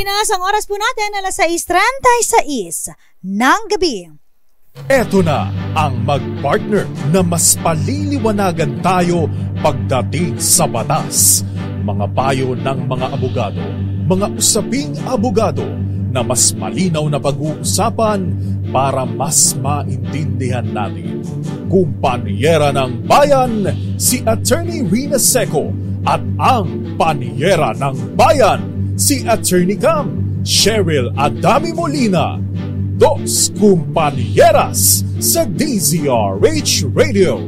Pinas, ang oras po natin alas 6.36 ng gabi. Eto na ang magpartner na mas paliliwanagan tayo pagdating sa batas. Mga payo ng mga abogado, mga usaping abogado na mas malinaw na pag-uusapan para mas maintindihan natin. Kumpanyera ng bayan, si Attorney Rina Seco at ang Panyera ng Bayan, si Attorney Cam, Cheryl Adami Molina, dos kumpanyeras sa DZRH Radio,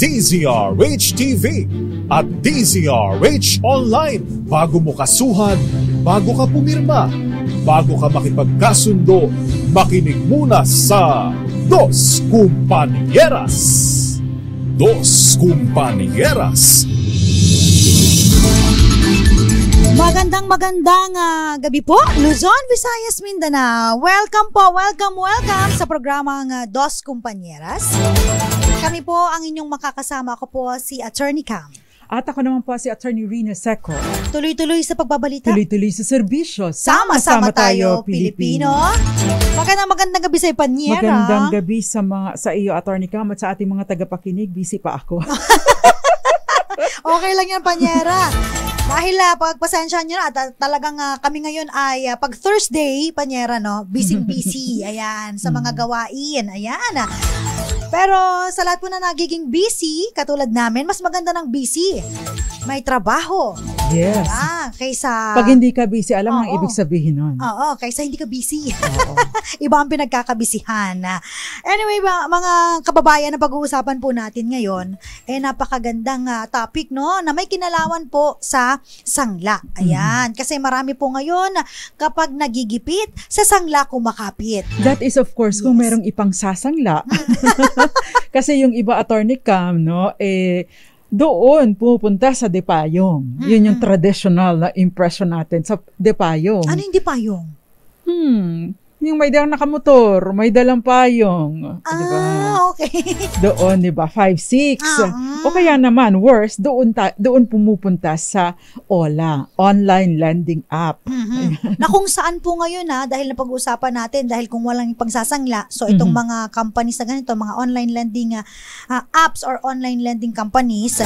DZRH TV, at DZRH Online bago mo kasuhan, bago ka pumirma, bago ka makipagkasundo, makinig muna sa Dos Kumpanyeras. Dos Kumpanyeras Magandang magandang uh, gabi po, Luzon, Visayas, Mindanao. Welcome po, welcome, welcome sa programang uh, Dos Compañeras. Kami po ang inyong makakasama Ako po si Attorney Cam. At ako naman po si Attorney Rina Seco. Tuloy-tuloy sa pagbabalita. Tuloy-tuloy sa serbisyo. Sama-sama tayo, Pilipino. Pilipino. Magandang magandang gabi sa Ipanyera. Magandang gabi sa mga sa iyo, Attorney Cam, at sa ating mga tagapakinig. Busy pa ako. okay lang yan, Panyera. Dahil uh, pagpasensya nyo na, talagang uh, kami ngayon ay uh, pag Thursday, panyera, no? Busy-busy, ayan, sa mm. mga gawain, ayan. Uh. Pero sa lahat po na nagiging busy, katulad namin, mas maganda ng busy may trabaho. Yes. Ah, kaysa... Pag hindi ka busy, alam mo ang ibig sabihin nun. Oo, kaysa hindi ka busy. Iba ang pinagkakabisihan. Anyway, mga, mga kababayan na pag-uusapan po natin ngayon, eh napakagandang uh, topic, no? Na may kinalawan po sa sangla. Mm-hmm. Ayan. Mm. Kasi marami po ngayon, kapag nagigipit, sa sangla kumakapit. That is of course yes. kung merong ipang sasangla. Mm. Kasi yung iba attorney cam, no? Eh, doon pupunta sa Depayong. Mm-hmm. Yun yung traditional na impression natin sa Depayong. Ano yung Depayong? Hmm, yung may dalang nakamotor, may dalang payong. Ah, diba? okay. Doon, di ba? 5'6". Ah, o kaya naman, worse, doon, ta- doon pumupunta sa OLA, Online Lending App. Mm-hmm. na kung saan po ngayon ha, ah, dahil napag usapan natin, dahil kung walang pagsasangla, so itong mm-hmm. mga companies na ganito, mga online lending uh, ah, ah, apps or online lending companies,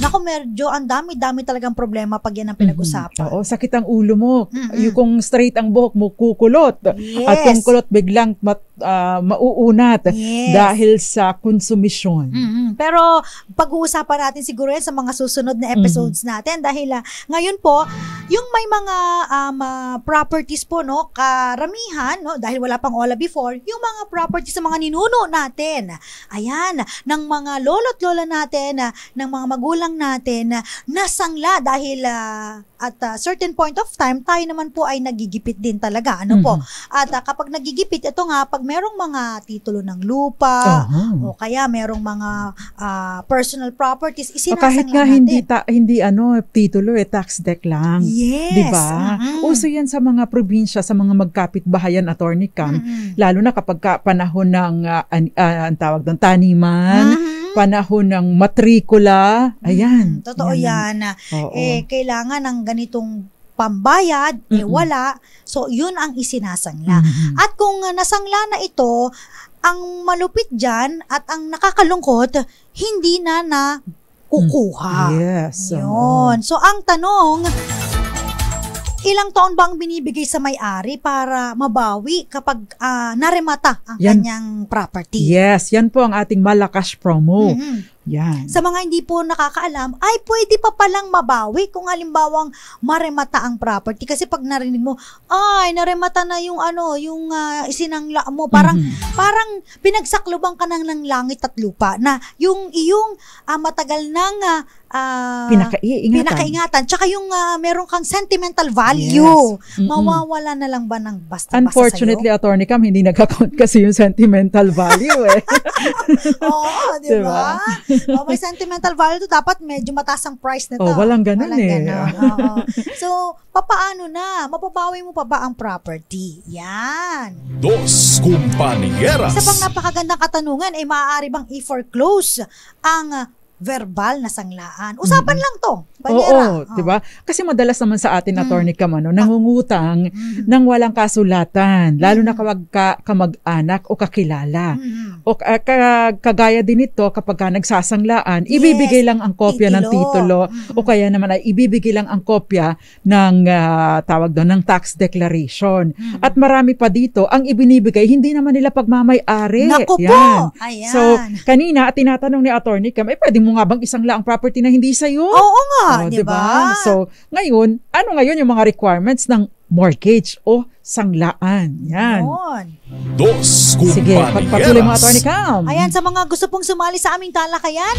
naku, medyo ang dami-dami talagang problema pag yan ang mm-hmm. pinag-usapan. Mm-hmm. Oo, sakit ang ulo mo. Mm-hmm. Yung kung straight ang buhok mo, kukulot. Yes. At kulot biglang mat, uh, mauunat yes. dahil sa konsumisyon. Mm-hmm. Pero pag-uusapan natin siguro yan sa mga susunod na mm-hmm. episodes mm-hmm. natin dahil uh, ngayon po yung may mga um, uh, properties po, no, karamihan, no, dahil wala pang OLA before, yung mga properties sa mga ninuno natin, ayan, ng mga lolo't lola natin, uh, ng mga magulang natin, uh, nasangla dahil uh, at uh, certain point of time, tayo naman po ay nagigipit din talaga, ano mm-hmm. po. At uh, kapag nagigipit, ito nga, pag merong mga titulo ng lupa, uh-huh. o kaya merong mga uh, personal properties, isinasangla O kahit nga natin. hindi, ta- hindi ano, titulo, eh, tax deck lang. Yes. 'Di ba? Mm-hmm. Uso 'yan sa mga probinsya, sa mga magkapitbahayan attorney camp, mm-hmm. lalo na kapag ka panahon ng uh, an, uh, ang tawag ng taniman. Mm-hmm panahon ng matrikula. Ayan. Mm, totoo yan. yan. Eh, kailangan ng ganitong pambayad, mm-hmm. eh wala. So, yun ang isinasangla. Mm-hmm. At kung nasangla na ito, ang malupit dyan at ang nakakalungkot, hindi na na kukuha. Yes. Yun. So, ang tanong, Ilang taon bang binibigay sa may-ari para mabawi kapag uh, naremata ang yan, kanyang property? Yes, yan po ang ating malakas promo. Mm-hmm. Yan. Sa mga hindi po nakakaalam, ay pwede pa palang mabawi kung halimbawang maremata ang property. Kasi pag narinig mo, ay naremata na yung ano, yung uh, isinangla mo. Parang, mm-hmm. parang pinagsaklubang ka ng, ng langit at lupa na yung yung uh, ah, matagal nang uh, uh, pinakaingatan. pinakaingatan. Tsaka yung uh, meron kang sentimental value. Yes. Mawawala na lang ba ng basta-basta Unfortunately, sa'yo? Attorney Cam, hindi nagka-count kasi yung sentimental value eh. Oo, di ba? Diba? oh, may sentimental value dapat medyo mataas ang price nito. Oh, walang ganun walang eh. Ganun. so, papaano na? Mapabawi mo pa ba ang property? Yan. Dos Kumpanyeras. Isa pang napakagandang katanungan, ay eh, maaari bang i-foreclose ang verbal na sanglaan. Usapan mm-hmm. lang to. Panera. Oo, oh. 'di ba? Kasi madalas naman sa atin mm. attorney mm. kamano nangungutang mm-hmm. ng walang kasulatan, lalo mm-hmm. na kapag ka, kamag-anak o kakilala. mm O uh, ka, kagaya din ito kapag ka nagsasanglaan, yes. ibibigay lang ang kopya Itilo. ng titulo mm o mm-hmm. kaya naman ay ibibigay lang ang kopya ng uh, tawag doon ng tax declaration. mm At marami pa dito ang ibinibigay hindi naman nila pagmamay-ari. Naku Yan. po. Ayan. So, kanina tinatanong ni attorney Cam, eh pwede mong mo nga bang isang laang property na hindi sa iyo? Oo nga, oh, di diba? ba? Diba? So, ngayon, ano ngayon yung mga requirements ng mortgage o sanglaan? Yan. Yun. Dos Kumpanyeras. Sige, pagpatuloy mo, Atty. Cam. Ayan, sa mga gusto pong sumali sa aming talakayan,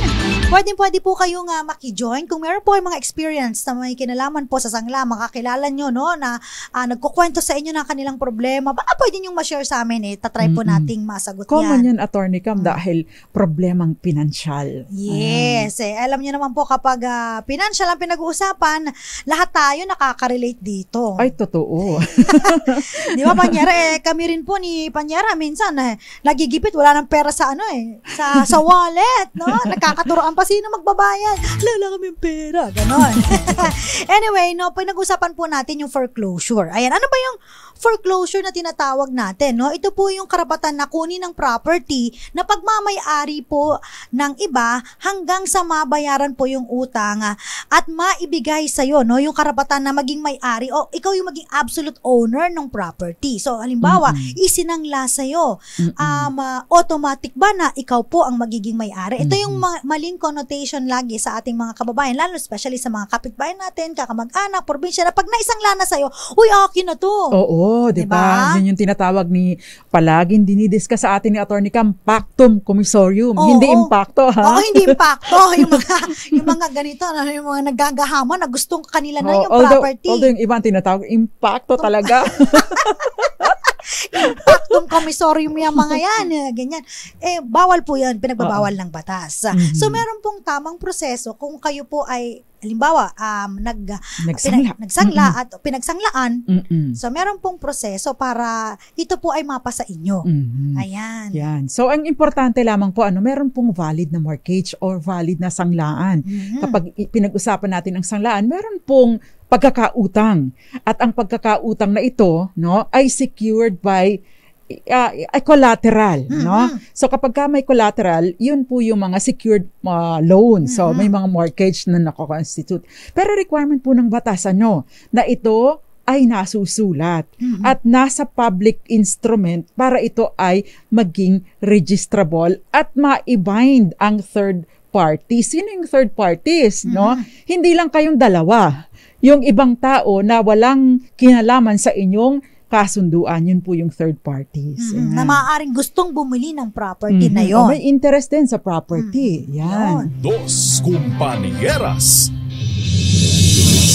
pwede pwede po kayong uh, maki-join. Kung meron po mga experience na may kinalaman po sa sangla, makakilala nyo, no, na uh, nagkukwento sa inyo ng kanilang problema, baka pwede nyo ma-share sa amin, eh. Tatry po nating masagot Common yan. Common yan, Atty. Cam, mm. dahil problemang pinansyal. Yes, Ayan. eh. Alam nyo naman po, kapag uh, pinansyal ang pinag-uusapan, lahat tayo nakaka-relate dito. Ay, totoo. Di ba, Panyera, eh, kami rin po ni kumpanyera minsan eh, nagigipit, wala nang pera sa ano eh, sa, sa wallet, no? Nagkakaturoan pa sino magbabayad. Lala kami yung pera, ganon. anyway, no, pinag-usapan po natin yung foreclosure. Ayan, ano ba yung foreclosure na tinatawag natin. No? Ito po yung karapatan na kunin ng property na pagmamayari po ng iba hanggang sa mabayaran po yung utang at maibigay sa iyo no? yung karapatan na maging may-ari o ikaw yung maging absolute owner ng property. So halimbawa, mm-hmm. isinangla sa iyo. Um, automatic ba na ikaw po ang magiging may-ari? Ito yung ma- maling connotation lagi sa ating mga kababayan, lalo especially sa mga kapitbahay natin, kakamag-anak, probinsya, na pag naisangla na iyo, uy, akin na to. Oo. Oo, di ba? Diba? Yun yung tinatawag ni palaging dinidiscuss sa atin ni Attorney Cam, pactum commissorium. Oo, hindi oo. impacto, ha? Oo, hindi impacto. yung mga, yung mga ganito, ano, yung mga naggagahaman na gustong kanila na oh, yung although, property. Although yung ibang tinatawag, impacto talaga. Impactum commissorium yung mga yan, eh, ganyan. Eh, bawal po yan, pinagbabawal ng batas. Mm-hmm. So, meron pong tamang proseso kung kayo po ay halimbawa um nag nagsangla, pinag, nagsangla mm at pinagsanglaan Mm-mm. so meron pong proseso para ito po ay mapasa inyo Mm-mm. ayan yan so ang importante lamang po ano meron pong valid na mortgage or valid na sanglaan mm-hmm. kapag pinag-usapan natin ang sanglaan meron pong pagkakautang. At ang pagkakautang na ito, no, ay secured by uh, collateral, mm-hmm. no? So kapag ka may collateral, 'yun po yung mga secured uh, loan. Mm-hmm. So may mga mortgage na nako-constitute. Pero requirement po ng batas ano na ito ay nasusulat mm-hmm. at nasa public instrument para ito ay maging registrable at ma-bind ang third party. Sino yung third parties, mm-hmm. no? Hindi lang kayong dalawa yung ibang tao na walang kinalaman sa inyong kasunduan, yun po yung third parties. Mm-hmm. Na maaaring gustong bumili ng property mm-hmm. na yon. O may interest din sa property. Mm-hmm. Yan. Dos Kumpanyeras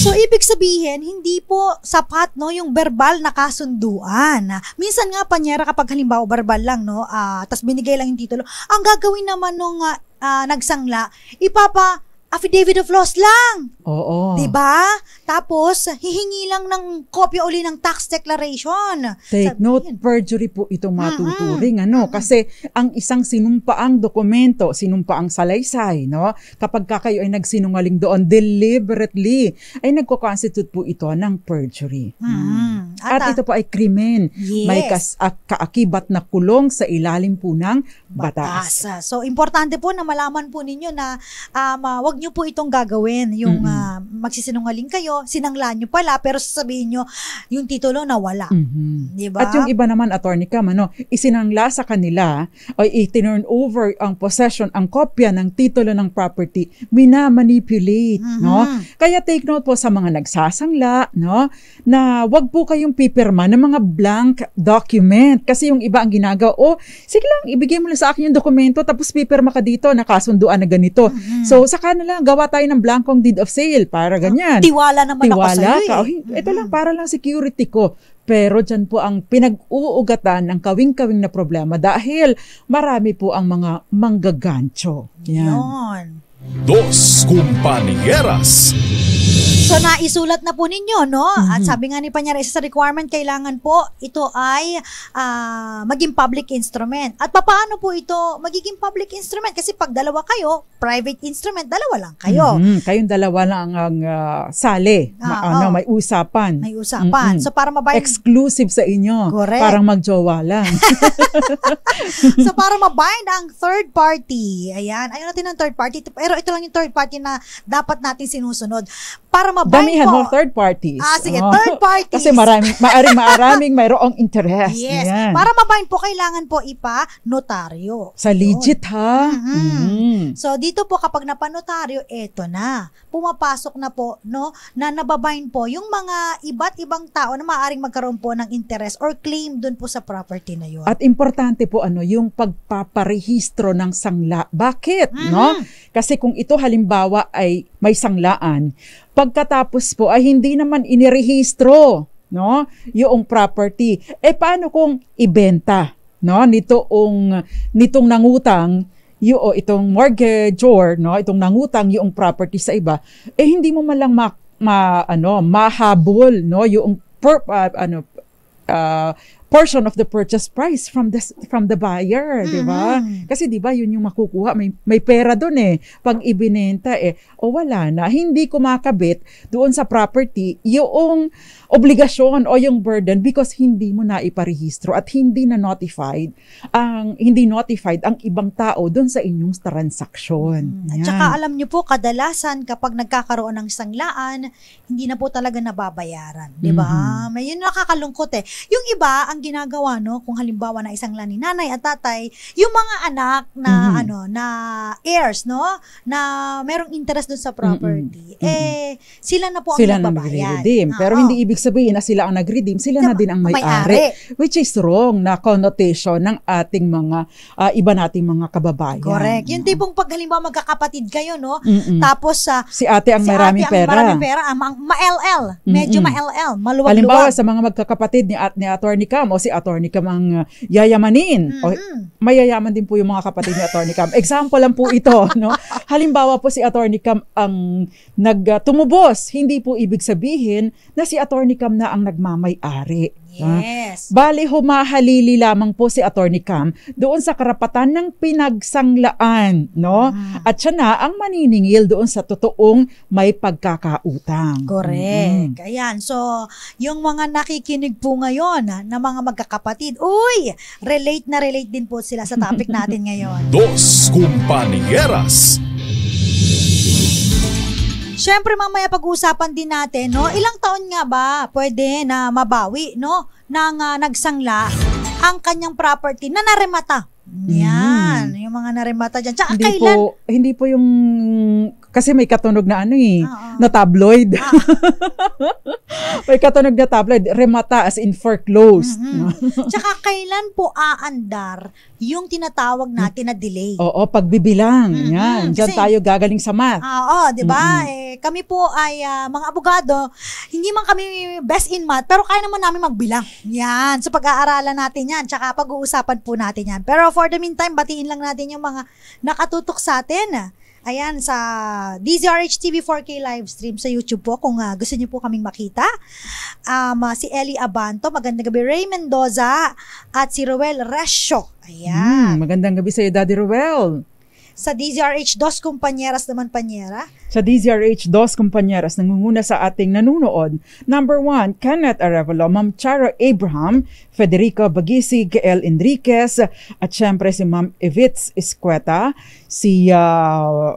So, ibig sabihin, hindi po sapat no, yung verbal na kasunduan. Minsan nga, panyera kapag halimbawa verbal lang, no, uh, ah, tapos binigay lang yung titulo, ang gagawin naman nung uh, uh, nagsangla, ipapa affidavit of loss lang. Oo. 'Di ba? Tapos, hihingi lang ng copy uli ng tax declaration. Take Sabi note, perjury po itong matuturing. Mm-hmm. Ano? Mm-hmm. Kasi ang isang sinumpaang dokumento, sinumpaang salaysay, no? kapag kayo ay nagsinungaling doon deliberately, ay nagko-constitute po ito ng perjury. Mm-hmm. At, At ito po ay krimen. Yes. May kas- ah, kaakibat na kulong sa ilalim po ng batas. batas. So, importante po na malaman po ninyo na um, uh, wag nyo po itong gagawin. Yung mm-hmm. uh, magsisinungaling kayo, titulo, sinanglan nyo pala, pero sasabihin nyo, yung titulo nawala. Mm-hmm. Diba? At yung iba naman, attorney Cam, ano, isinangla sa kanila o itinurn over ang possession, ang kopya ng titulo ng property, minamanipulate. Mm-hmm. No? Kaya take note po sa mga nagsasangla no, na wag po kayong pipirma ng mga blank document kasi yung iba ang ginagawa, o, oh, sige lang, ibigay mo lang sa akin yung dokumento tapos pipirma ka dito, nakasunduan na ganito. Mm-hmm. So, saka na lang, gawa tayo ng blankong deed of sale para ganyan. Tiwala naman tiwala ako sa'yo. Ka. Eh. Oh, ito lang, para lang security ko. Pero dyan po ang pinag-uugatan ng kawing-kawing na problema dahil marami po ang mga manggagancho. Yan. Yan. Dos Compañeras So naisulat na po ninyo, no? Mm-hmm. At mhm. sabi nga ni Panyara, isa sa requirement kailangan po ito ay uh, maging public instrument. At paano po ito magiging public instrument? Kasi pag dalawa kayo, private instrument, dalawa lang kayo. Mm-hmm. Kayong dalawa lang ang uh, ah, sale, Ah, Ma- ano, oh. ano, may usapan. May usapan. Mm-hmm. So para mabay Exclusive sa inyo. Correct. Parang magjowa lang. so para mabind ang third party, ayan, ayun natin ng third party, pero ito lang yung third party na dapat natin sinusunod para mabind Damihan po. mo third parties. Ah, sige, oh. third parties. Kasi marami, maaring maraming mayroong interest. Yes. Yan. Para mabind po, kailangan po ipa-notaryo. Sa legit, ha? Mm-hmm. Mm. So, dito po, kapag napanotaryo, eto na. Pumapasok na po, no, na nababind po yung mga iba't ibang tao na maaring magkaroon po ng interest or claim dun po sa property na yun. At importante po, ano, yung pagpaparehistro ng sangla. Bakit, mm-hmm. no? Kasi kung ito halimbawa ay may sanglaan, Pagkatapos po ay hindi naman inirehistro no, yung property. Eh paano kung ibenta no nitoong nitong nangutang yu o itong or no itong nangutang yung property sa iba eh hindi mo malang ma, ma ano mahabol no yung per, uh, ano uh, portion of the purchase price from the from the buyer, mm-hmm. 'di ba? Mm-hmm. Kasi 'di ba 'yun yung makukuha, may may pera doon eh pag ibinenta eh. O wala na, hindi kumakabit doon sa property yung obligasyon o yung burden because hindi mo na iparehistro at hindi na notified ang hindi notified ang ibang tao doon sa inyong transaksyon. mm At saka alam niyo po kadalasan kapag nagkakaroon ng sanglaan, hindi na po talaga nababayaran, 'di ba? Mm-hmm. May yun nakakalungkot eh. Yung iba ang ang ginagawa no kung halimbawa na isang lani nanay at tatay yung mga anak na mm-hmm. ano na heirs no na merong interest dun sa property mm-hmm. mm-hmm. eh sila na po ang sila nagbabayad. Na pero oh. hindi ibig sabihin na sila ang nag-redeem, sila na, din ang may-ari which is wrong na connotation ng ating mga uh, iba nating mga kababayan. Correct. Yung tipong pag halimbawa magkakapatid kayo no Mm-mm. tapos uh, si ate ang si maraming ate ang Maraming pera, ang ah, ma-LL, medyo Mm-mm. ma-LL, maluwag-luwag. Halimbawa sa mga magkakapatid ni at ni Attorney Cam, Cam o si Attorney Cam ang uh, yayamanin. Mm-hmm. O, mayayaman din po yung mga kapatid ni Attorney Cam. Example lang po ito. no? Halimbawa po si Attorney Cam ang nagtumubos. Hindi po ibig sabihin na si Attorney Cam na ang nagmamay-ari. Mm. Yes. Ah. Bali, humahalili lamang po si Attorney Cam doon sa karapatan ng pinagsanglaan, no? Ah. At siya na ang maniningil doon sa totoong may pagkakautang. Correct. Mm-hmm. Ayan. So, yung mga nakikinig po ngayon ha, ah, na mga magkakapatid, uy, relate na relate din po sila sa topic natin ngayon. Dos Compañeras Siyempre mamaya pag-uusapan din natin, no? Mm. Ilang taon nga ba pwede na mabawi, no? Nang uh, nagsangla ang kanyang property na naremata. Mm. Yan, mm. yung mga naremata diyan. Tsaka hindi kailan? Po, hindi po yung kasi may katunog na ano eh, uh-huh. na tabloid. Ah. may katunog na tabloid, remata as in foreclosed. Mm-hmm. Tsaka kailan po aandar yung tinatawag natin na delay? Oo, pagbibilang. Mm-hmm. Yan, diyan Kasi, tayo gagaling sa math. Ah, oo, di ba? Mm-hmm. Eh, kami po ay uh, mga abogado, hindi man kami best in math, pero kaya naman namin magbilang. Yan, so pag-aaralan natin yan, tsaka pag-uusapan po natin yan. Pero for the meantime, batiin lang natin yung mga nakatutok sa atin Ayan, sa DZRH TV 4K live stream sa YouTube po kung uh, gusto niyo po kaming makita. Um, uh, si Ellie Abanto, magandang gabi. Ray Mendoza at si Roel Resho. Ayan. Mm, magandang gabi sa iyo, Daddy Roel. Sa DZRH Dos Compañeras naman, Panyera? Sa DZRH Dos Compañeras, nangunguna sa ating nanunood, number one, Kenneth Arevalo, Ma'am Charo Abraham, Federica Bagisi, Gael Enriquez, at syempre si Ma'am Evitz Esqueta, si uh,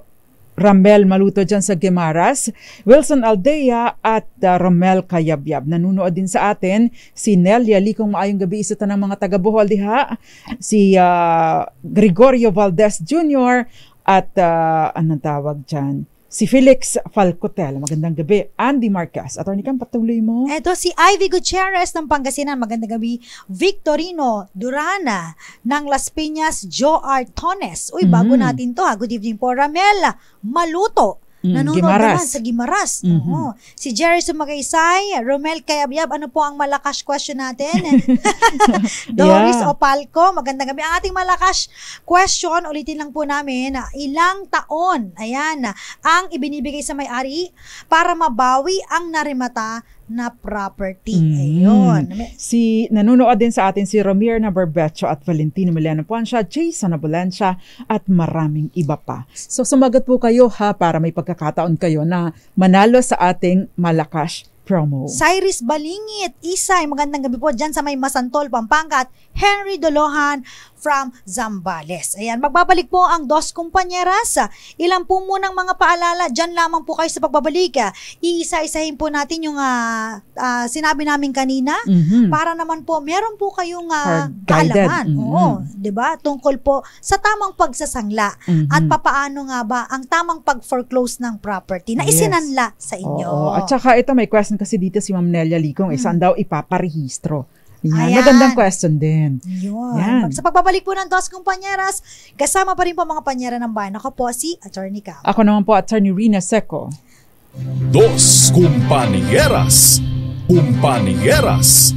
Ramel Maluto dyan sa Gemaras, Wilson Aldea at uh, ah, Ramel Kayabyab. Nanunood din sa atin si Nelia Likong Maayong Gabi, isa ta ng mga taga-Bohol diha, si uh, Gregorio Valdez Jr. at uh, anong tawag dyan? Si Felix Falcotel, magandang gabi. Andy Marquez, Attorney Cam, patuloy mo. Ito si Ivy Gutierrez ng Pangasinan, magandang gabi. Victorino Durana ng Las Piñas, Joe Artones. Uy, bago mm. natin to ha. Good evening po, Ramel Maluto Mm, Nanonood Gimaras. Na sa Gimaras. Mm-hmm. Oo. Si Jerry Sumagaysay, Romel Kayabyab, ano po ang malakas question natin? Doris yeah. Opalco, magandang gabi. Ang ating malakas question, ulitin lang po namin, ilang taon, ayan, ang ibinibigay sa may-ari para mabawi ang narimata na property. Mm. Ayun. Si, nanunood din sa atin si Romir Nabarbecho at Valentino Miliano Puansha, Jason Abulansha at maraming iba pa. So sumagot po kayo ha para may pagkakataon kayo na manalo sa ating malakas promo. Cyrus Balingit, Isay, magandang gabi po dyan sa may Masantol, Pampanga at Henry Dolohan from Zambales. Ayan, magbabalik po ang Dos Kumpanyeras. Ilan po munang mga paalala, dyan lamang po kayo sa pagbabalik. Iisa-isahin po natin yung uh, uh, sinabi namin kanina mm-hmm. para naman po meron po kayong uh, kaalaman. Mm-hmm. Oo, 'di ba? Tungkol po sa tamang pagsasangla mm-hmm. at papaano nga ba ang tamang pag-foreclose ng property na isinanla yes. sa inyo. Oo. At saka ito may question kasi dito si Ma'am Nelia Likong, mm-hmm. Eh, hmm. saan daw ipaparehistro? Yan, Ayan. magandang question din. Yun. Yan. Sa pagbabalik po ng Dos Kumpanyeras, kasama pa rin po mga panyera ng bayan. Ako po si Attorney Cap. Ako naman po, Attorney Rina Seco. Dos Kumpanyeras. Kumpanyeras.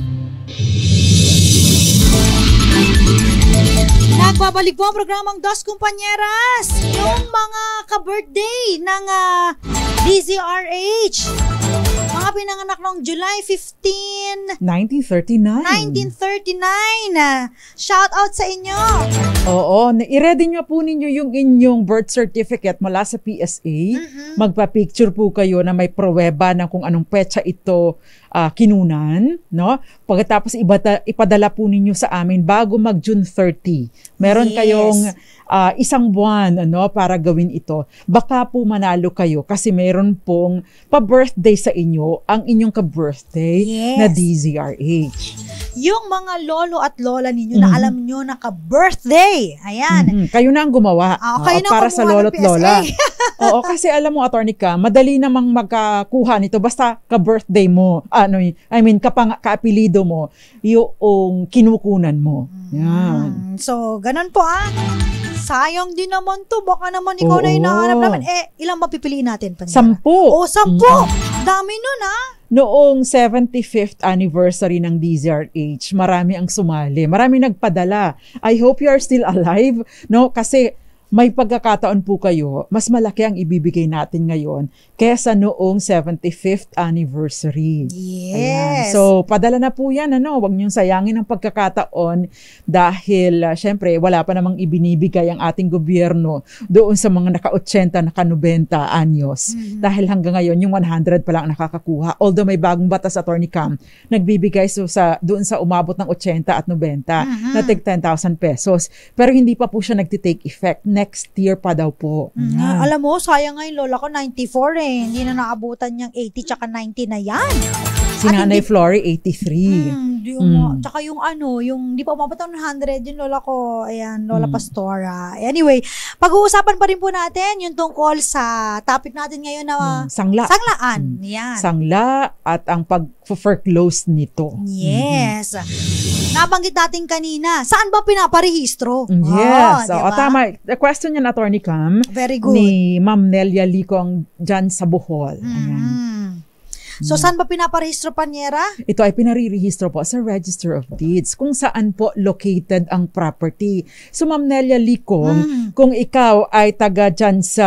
Nagbabalik po ang programang Dos Kumpanyeras. Yung mga ka-birthday ng uh, ah, DZRH. Siya pinanganak noong July 15, 1939. 1939. Shout out sa inyo. Oo, i-ready niyo po ninyo yung inyong birth certificate mula sa PSA. Mm-hmm. Magpa-picture po kayo na may pruweba ng kung anong petsa ito uh, kinunan, no? Pagkatapos ibata, ipadala po ninyo sa amin bago mag June 30. Meron yes. kayong uh, isang buwan ano para gawin ito. Baka po manalo kayo kasi meron pong pa-birthday sa inyo ang inyong ka-birthday yes. na DZRH. Yung mga lolo at lola ninyo mm-hmm. na alam nyo na ka-birthday. Ayan. Mm-hmm. Kayo na ang gumawa. Ah, kayo uh, para sa lolo at lola. Oo, kasi alam mo, attorney ka, madali namang magkakuha nito basta ka-birthday mo. Ano, I mean, kapang, kaapelido mo, yung kinukunan mo. Mm-hmm. Yan. Mm, so, ganun po ah sayang din naman to. Baka naman ikaw Oo. na hinahanap naman. Eh, ilang mapipiliin natin pa niya? Sampu. O, oh, sampu! Mm. Dami nun, ha? Ah. Noong 75th anniversary ng DZRH, marami ang sumali. Marami nagpadala. I hope you are still alive. No? Kasi may pagkakataon po kayo, mas malaki ang ibibigay natin ngayon kesa noong 75th anniversary. Yes. Ayan. So, padala na po yan. Ano? Huwag niyong sayangin ang pagkakataon dahil, uh, syempre, wala pa namang ibinibigay ang ating gobyerno doon sa mga naka-80, naka-90 anyos. Mm-hmm. Dahil hanggang ngayon, yung 100 pa lang nakakakuha. Although may bagong batas, Attorney Cam, nagbibigay so sa, doon sa umabot ng 80 at 90 mm-hmm. na tig 10,000 pesos. Pero hindi pa po siya nagtitake effect next year pa daw po. Mm. Mm. Alam mo, sayang nga yung lola ko, 94 eh. Hindi na naabutan niyang 80 tsaka 90 na yan. Si At Nanay Flory, 83. Mm, yung, mm. Tsaka yung ano, yung di pa umabot ng 100, yung lola ko, ayan, Lola mm. Pastora. Anyway, pag-uusapan pa rin po natin yung tungkol sa topic natin ngayon na mm. Sangla. Sanglaan. Mm. Yan. Sangla at ang pag-foreclose nito. Yes. Mm-hmm. Nabanggit natin kanina, saan ba pinaparehistro? Mm, ah, yes. Oh, so, diba? oh, tama. The question yan, Attorney Cam. Very good. Ni Ma'am Nelia Licong dyan sa Bohol. Mm-hmm. Ayan So, mm. saan ba pinaparehistro, Panyera? Ito ay pinarerehistro po sa Register of Deeds kung saan po located ang property. So, Ma'am Nelia Likong, mm. kung ikaw ay taga dyan sa,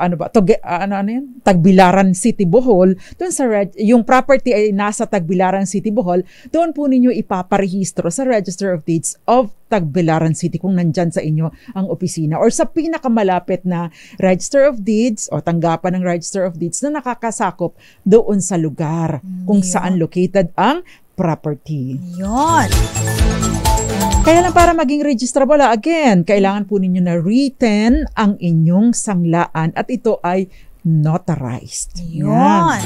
ano ba, tog, ano, ano yan? Tagbilaran City, Bohol, doon sa, reg- yung property ay nasa Tagbilaran City, Bohol, doon po ninyo ipaparehistro sa Register of Deeds of hashtag Belaran City kung nandyan sa inyo ang opisina or sa pinakamalapit na Register of Deeds o tanggapan ng Register of Deeds na nakakasakop doon sa lugar kung yun. saan located ang property. Yon. Kaya lang para maging registrable, ah, again, kailangan po ninyo na written ang inyong sanglaan at ito ay notarized. Yon. Yan.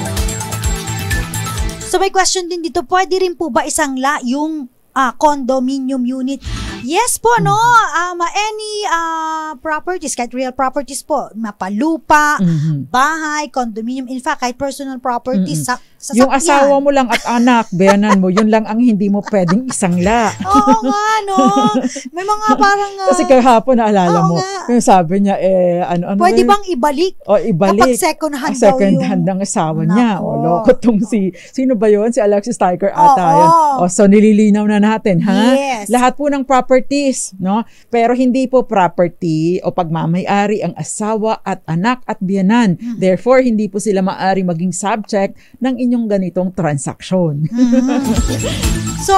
So may question din dito, pwede rin po ba isang la yung uh, condominium unit Yes po, no? Mm-hmm. Um, any uh, properties, kahit real properties po, mapalupa, mm-hmm. bahay, condominium, in fact, kahit personal properties, mm-hmm. sa Sasakyan. Yung asawa mo lang at anak, bayanan mo, yun lang ang hindi mo pwedeng isangla. oo nga, no? May mga parang... Uh, Kasi kahapon naalala oo, mo, nga. yung sabi niya, eh, ano, ano Pwede bang ibalik? O, ibalik. Kapag second hand daw second yung... hand ng asawa Nako. niya. O, loko tong si... Sino ba yun? Si Alexis Tiger ata oo, yun. O, so nililinaw na natin, ha? Yes. Lahat po ng properties, no? Pero hindi po property o pagmamayari ang asawa at anak at biyanan. Hmm. Therefore, hindi po sila maari maging subject ng yung ganitong transaksyon. Mm-hmm. so,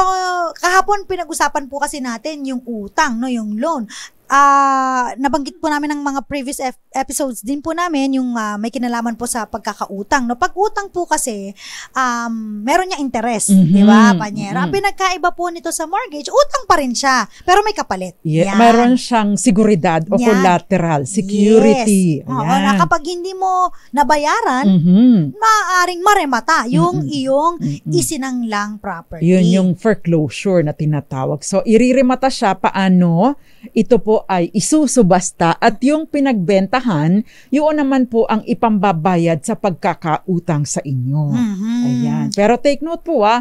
kahapon pinag-usapan po kasi natin yung utang, no, yung loan uh, nabanggit po namin ng mga previous ep- episodes din po namin yung uh, may kinalaman po sa pagkakautang. No, pag utang po kasi um meron niya interest, mm-hmm. 'di ba? Mm-hmm. Panyera. Mm-hmm. pinagkaiba po nito sa mortgage, utang pa rin siya, pero may kapalit. Yeah, Yan. meron siyang seguridad o Yan. collateral, security. Yes. Oo, na kapag hindi mo nabayaran, mm-hmm. maaaring maremata yung mm-hmm. iyong mm-hmm. isinanglang property. Yun yung foreclosure na tinatawag. So, iriremata siya paano? Ito po ay isusubasta at yung pinagbentahan, yun naman po ang ipambabayad sa pagkakautang sa inyo. Mm-hmm. Ayan. Pero take note po ah,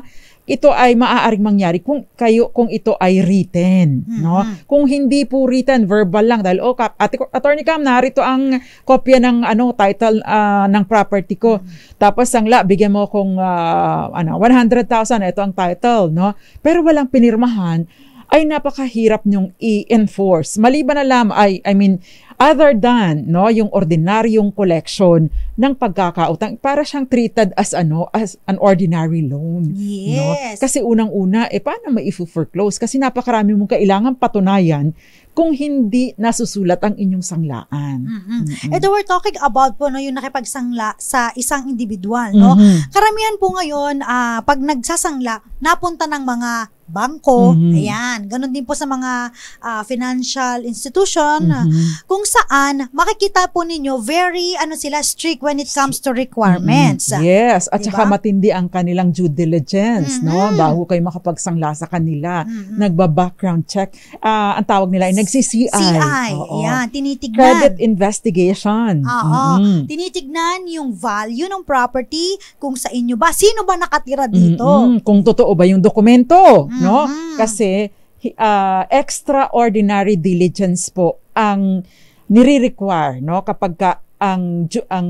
ito ay maaaring mangyari kung kayo kung ito ay written mm-hmm. no kung hindi po written verbal lang dahil oh at, attorney Cam narito ang kopya ng ano title uh, ng property ko mm-hmm. tapos ang la bigyan mo kung uh, ah, ano 100,000 ito ang title no pero walang pinirmahan ay napakahirap niyong i-enforce. Maliban na lang ay, I mean, other than no, yung ordinaryong collection ng pagkakautang, para siyang treated as ano as an ordinary loan. Yes. No? Kasi unang-una, eh, paano mai-foreclose? Kasi napakarami mong kailangan patunayan kung hindi nasusulat ang inyong sanglaan. Mm-hmm. Ito we're talking about po no yung nakipagsangla sa isang individual no. Mm-hmm. Karamihan po ngayon uh, pag nagsasangla napunta ng mga bangko, mm-hmm. ayan. ganun din po sa mga uh, financial institution mm-hmm. kung saan makikita po ninyo very ano sila strict when it comes to requirements. Mm-hmm. Yes, at diba? saka matindi ang kanilang due diligence, mm-hmm. no? Bago kayo makapagsangla sa kanila, mm-hmm. nagba-background check. Uh, ang tawag nila ay nagsi-CI. CI, Oo. ayan, tinitignan. Credit investigation. Oo, mm-hmm. tinitignan yung value ng property kung sa inyo ba, sino ba nakatira dito? Mm-hmm. Kung totoo ba yung dokumento. Mm-hmm no? Mm-hmm. Kasi uh, extraordinary diligence po ang nire-require, no? Kapag ka ang ang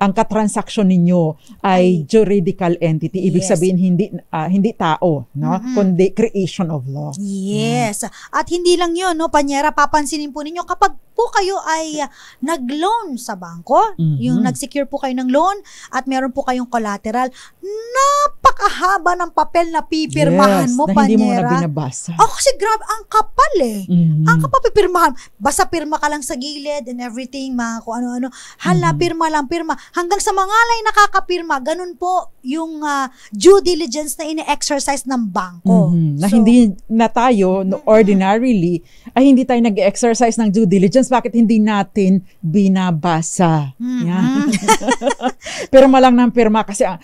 ang katransaksyon ninyo ay juridical entity ibig yes. sabihin hindi uh, hindi tao no mm-hmm. kundi creation of law yes mm. at hindi lang yon no panyera papansinin po ninyo kapag po kayo ay uh, nag-loan sa bangko mm-hmm. yung nag-secure po kayo ng loan at meron po kayong collateral nap napakahaba ng papel na pipirmahan yes, mo, na hindi Panyera. mo na binabasa. oh, kasi grabe, ang kapal eh. Mm-hmm. Ang kapal pipirmahan. Basta pirma ka lang sa gilid and everything, mga kung ano-ano. Hala, mm-hmm. pirma lang, pirma. Hanggang sa mga lay nakakapirma, ganun po yung uh, due diligence na ini exercise ng bangko. Mm-hmm. Na so, hindi na tayo, no, mm-hmm. ordinarily, ay hindi tayo nag-exercise ng due diligence. Bakit hindi natin binabasa? Mm-hmm. Yan. pirma lang ng pirma kasi ah,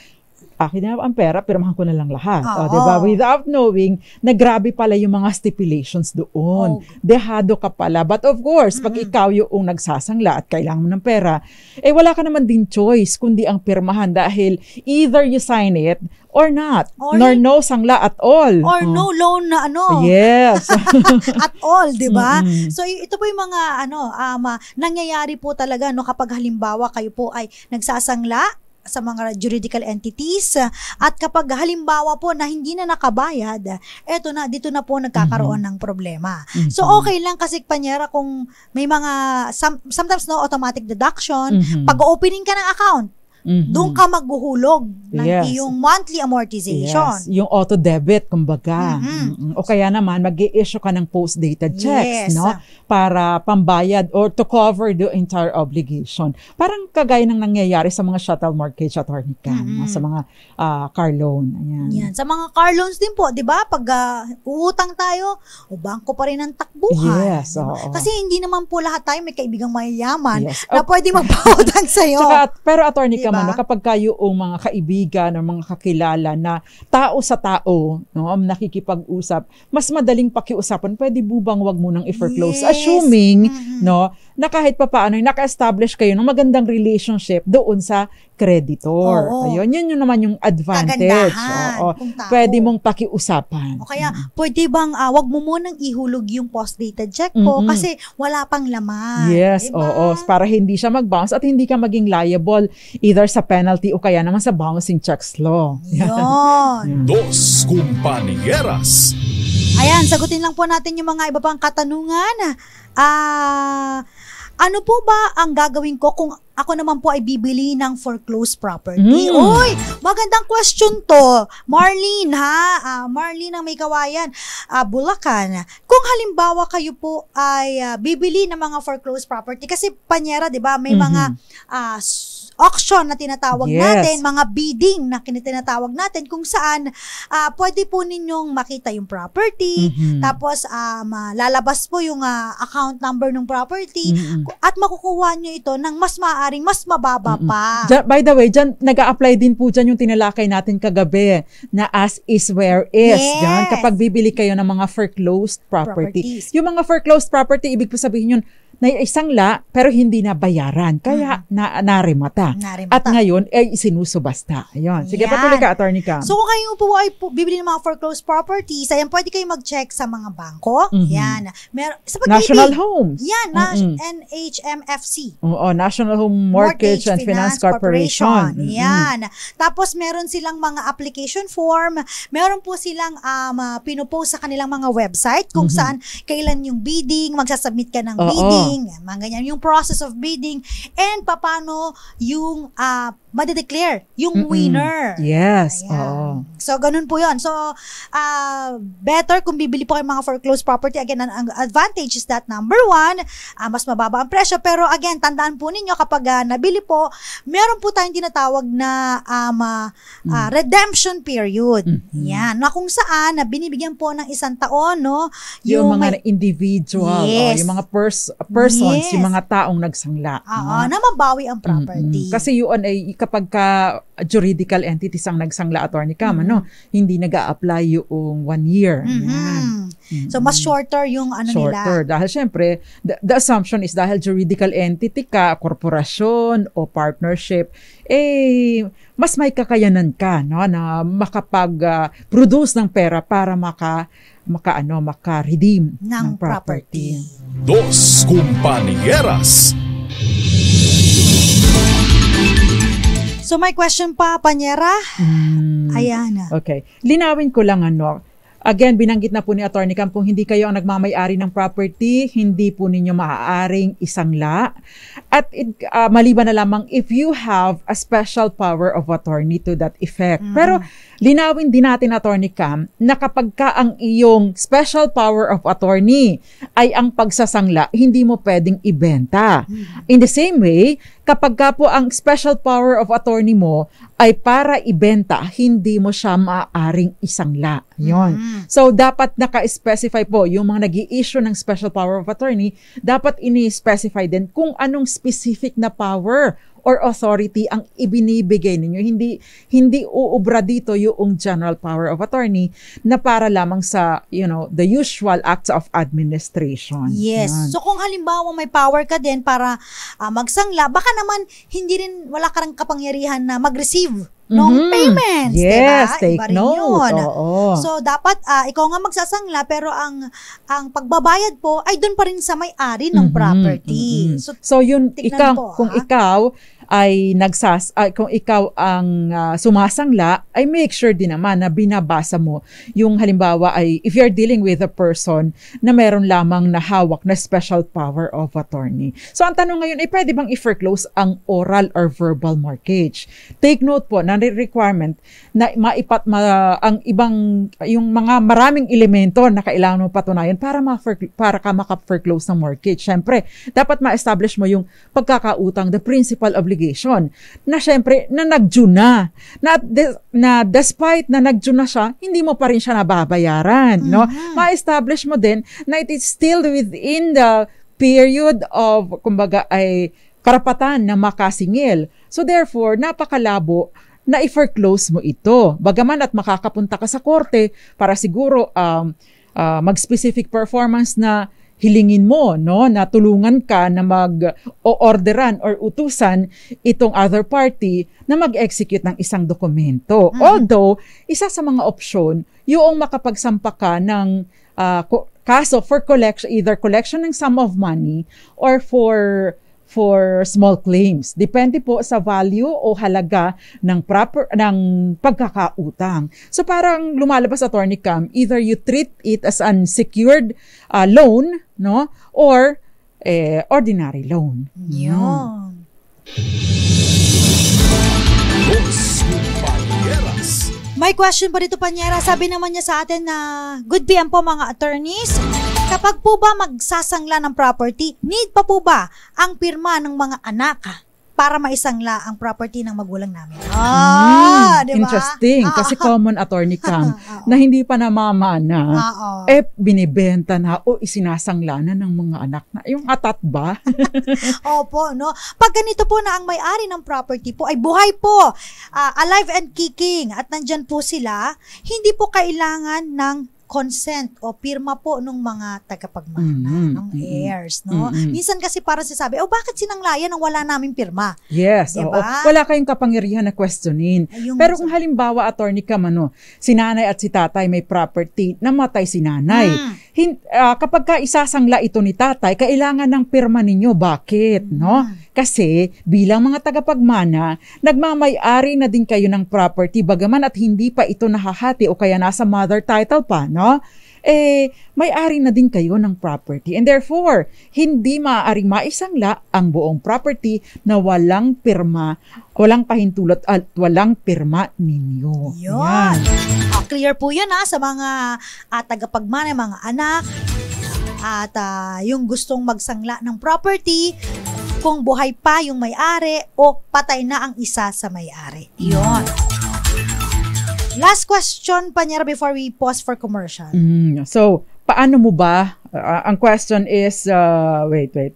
akin na ang pera, pero mahal ko na lang lahat. Oh. Oh, diba? Without knowing na grabe pala yung mga stipulations doon. Oh. Dehado ka pala. But of course, mm-hmm. pag ikaw yung nagsasangla at kailangan mo ng pera, eh wala ka naman din choice kundi ang pirmahan dahil either you sign it or not. Or, nor no sangla at all. Or oh. no loan na ano. Yes. at all, 'di ba? Mm-hmm. So ito po yung mga ano um, nangyayari po talaga no kapag halimbawa kayo po ay nagsasangla sa mga juridical entities at kapag halimbawa po na hindi na nakabayad, eto na dito na po mhm. nagkakaroon mm-hmm. ng problema. Mm-hmm. So okay lang kasi panyera kung may mga some, sometimes no automatic deduction, mm-hmm. pag-opening ka ng account, mm-hmm. doon ka maghuhulog ng yes. iyong monthly amortization. Yes. Yung auto-debit, kumbaga. Mm-hmm. mm-hmm. O kaya naman, mag issue ka ng post-dated checks, yes. no? Para pambayad or to cover the entire obligation. Parang kagaya ng nangyayari sa mga shuttle mortgage attorney ka, mm-hmm. sa mga uh, car loan. Ayan. Yan. Sa mga car loans din po, di ba? Pag uh, uutang tayo, o bangko pa rin ang takbuhan. Yes, oo. Kasi hindi naman po lahat tayo may kaibigang mayayaman yes. na oh. pwede magpautang sa'yo. Tsaka, pero attorney diba? ka, naman diba? no, kapag kayo yung mga kaibigan o mga kakilala na tao sa tao, no, nakikipag-usap, mas madaling pakiusapan. Pwede bubang wag mo nang i-foreclose yes. assuming mm-hmm. no na kahit papaano naka-establish kayo ng magandang relationship doon sa creditor. Oo. Ayun, yun yung naman yung advantage. Oo. Pwede mong pakiusapan. O kaya, mm. pwede bang uh, wag mo munang ihulog yung post-dated check ko Mm-mm. kasi wala pang laman. Yes, diba? oo. Para hindi siya mag-bounce at hindi ka maging liable either sa penalty o kaya naman sa bouncing checks law. Yan. Yun. Dos Compañeras. Ayan, sagutin lang po natin yung mga iba pang katanungan. Ah... Uh, ano po ba ang gagawin ko kung ako naman po ay bibili ng foreclosed property. Mm. Uy, magandang question to. Marlene, ha? Uh, Marlene ng may kawayan, uh, Bulacan. Kung halimbawa kayo po ay uh, bibili ng mga foreclosed property, kasi panyera, di ba, may mm-hmm. mga uh, auction na tinatawag yes. natin, mga bidding na kinitinatawag natin kung saan uh, pwede po ninyong makita yung property, mm-hmm. tapos um, uh, lalabas po yung uh, account number ng property, mm-hmm. at makukuha nyo ito ng mas ma- maaaring mas mababa pa. Diyan, by the way, dyan, nag apply din po dyan yung tinalakay natin kagabi na as is where is. Yes. Dyan, kapag bibili kayo ng mga foreclosed property. Properties. Yung mga foreclosed property, ibig po sabihin yun, na isang la pero hindi na bayaran kaya mm na naremata. naremata. At ngayon ay eh, sinusubasta. Ayun. Sige, Yan. patuloy ka attorney ka. So kung kayo po ay bibili ng mga foreclosed properties, ayan pwede kayong mag-check sa mga bangko. Mm-hmm. Yan. Mer- sa pag- National TV. Homes. Yan, na- mm-hmm. NHMFC. Oo, National Home Mortgage, Mortgage and Finance, Finance Corporation. Corporation. Mm-hmm. Yan. Tapos meron silang mga application form, meron po silang um, pinupost sa kanilang mga website kung mm-hmm. saan kailan yung bidding, magsasubmit ka ng Oo. bidding bidding, mga ganyan, yung process of bidding, and paano yung uh, madedeclare yung Mm-mm. winner. Yes. Oo. So, ganun po yon So, uh, better kung bibili po kayo mga foreclosed property. Again, ang advantage is that number one, uh, mas mababa ang presyo. Pero again, tandaan po ninyo kapag uh, nabili po, meron po tayong tinatawag na um, uh, uh, redemption period. Mm-hmm. Yan. Na kung saan, na binibigyan po ng isang taon, no? Yung, yung mga may, individual, oh, yes. oh, yung mga pers- persons, yes. yung mga taong nagsangla. Oo, uh, na mabawi ang property. Mm-hmm. Kasi yun ay, kapag ka juridical entities ang nagsangla attorney cam, ano, mm-hmm. ano, hindi nag apply yung one year. Mm-hmm. mm-hmm. So, mas shorter yung ano shorter. nila. Shorter. Dahil syempre, the, the assumption is dahil juridical entity ka, korporasyon o partnership, eh, mas may kakayanan ka no, na makapag-produce uh, ng pera para maka maka ano maka redeem ng, ng property. property. Dos Compañeras So my question pa, Panyera? Mm. Ayan. Okay. Linawin ko lang ano, Again, binanggit na po ni Attorney Cam, kung hindi kayo ang nagmamayari ng property, hindi po ninyo maaaring isangla. At it, uh, maliban na lamang if you have a special power of attorney to that effect. Mm. Pero linawin din natin, Attorney Cam, na kapag ka ang iyong special power of attorney ay ang pagsasangla, hindi mo pwedeng ibenta. Mm. In the same way, kapag ka po ang special power of attorney mo ay para ibenta, hindi mo siya maaaring isangla. Yun. Mm-hmm. So, dapat naka-specify po yung mga nag issue ng special power of attorney, dapat ini-specify din kung anong specific na power or authority ang ibinibigay ninyo. Hindi hindi uubra dito yung general power of attorney na para lamang sa, you know, the usual acts of administration. Yes. Yan. So kung halimbawa may power ka din para uh, magsangla, baka naman hindi rin wala ka ng kapangyarihan na mag-receive ng mm-hmm. payments, yes, diba? take Iba note. So dapat uh, ikaw nga magsasangla pero ang ang pagbabayad po ay doon pa rin sa may-ari ng mm-hmm. property. Mm-hmm. So, so yun ikaw po, kung ha? ikaw ay nagsas uh, kung ikaw ang uh, sumasangla ay make sure din naman na binabasa mo yung halimbawa ay if you're dealing with a person na meron lamang na hawak na special power of attorney. So ang tanong ngayon ay pwede bang i-foreclose ang oral or verbal mortgage? Take note po na requirement na maipat ma, ang ibang yung mga maraming elemento na kailangan mo patunayan para ma para ka maka-foreclose ng mortgage. Syempre, dapat ma-establish mo yung pagkakautang, the principal obligation obligation na syempre na nagdue na. Na, de, na despite na nagdue na siya, hindi mo pa rin siya nababayaran. Mm-hmm. No? Ma-establish mo din na it is still within the period of, kumbaga, ay karapatan na makasingil. So therefore, napakalabo na i-foreclose mo ito. Bagaman at makakapunta ka sa korte para siguro um, uh, mag-specific performance na hilingin mo no na tulungan ka na mag o orderan or utusan itong other party na mag-execute ng isang dokumento. Mm-hmm. Although isa sa mga opsyon yung makapagsampa ka ng uh, kaso for collection either collection ng sum of money or for for small claims. Depende po sa value o halaga ng proper ng pagkakautang. So parang lumalabas attorney cam, either you treat it as an secured uh, loan, no? Or eh, ordinary loan. Yun. Boss may question po dito, Panyera. Sabi naman niya sa atin na good PM po mga attorneys. Kapag po ba magsasangla ng property, need pa po ba ang pirma ng mga anak? para maisangla ang property ng magulang namin. Hmm, ah, mm, diba? Interesting. kasi ah, ah. common attorney kang na hindi pa namamana, ah, oh. eh binibenta na o isinasangla na ng mga anak na. Yung atat ba? Opo, no? Pag ganito po na ang may-ari ng property po ay buhay po, uh, alive and kicking at nandyan po sila, hindi po kailangan ng consent o pirma po nung mga tagapagmana, mm-hmm. ng mm-hmm. heirs, no? Mm-hmm. Minsan kasi para sasabi, oh bakit sinanglayan ang wala naming pirma? Yes, diba? oo. Wala kayong kapangyarihan na questionin. Ay, Pero kung halimbawa attorney ka man, no, oh, si nanay at si tatay may property, namatay si nanay. Mm hin, uh, kapag ka isasangla ito ni tatay, kailangan ng pirma ninyo. Bakit? Mm. No? Kasi bilang mga tagapagmana, nagmamay-ari na din kayo ng property bagaman at hindi pa ito nahahati o kaya nasa mother title pa, no? Eh, may-ari na din kayo ng property. And therefore, hindi maaaring maisangla ang buong property na walang pirma, walang pahintulot at walang pirma ninyo. Yun. Yan. Clear po yun ha sa mga uh, tagapagmana, mga anak, at uh, yung gustong magsangla ng property, kung buhay pa yung may-ari o patay na ang isa sa may-ari. Yun. Last question, Panyera, before we pause for commercial. Mm, so, paano mo ba? Uh, ang question is, uh, wait, wait.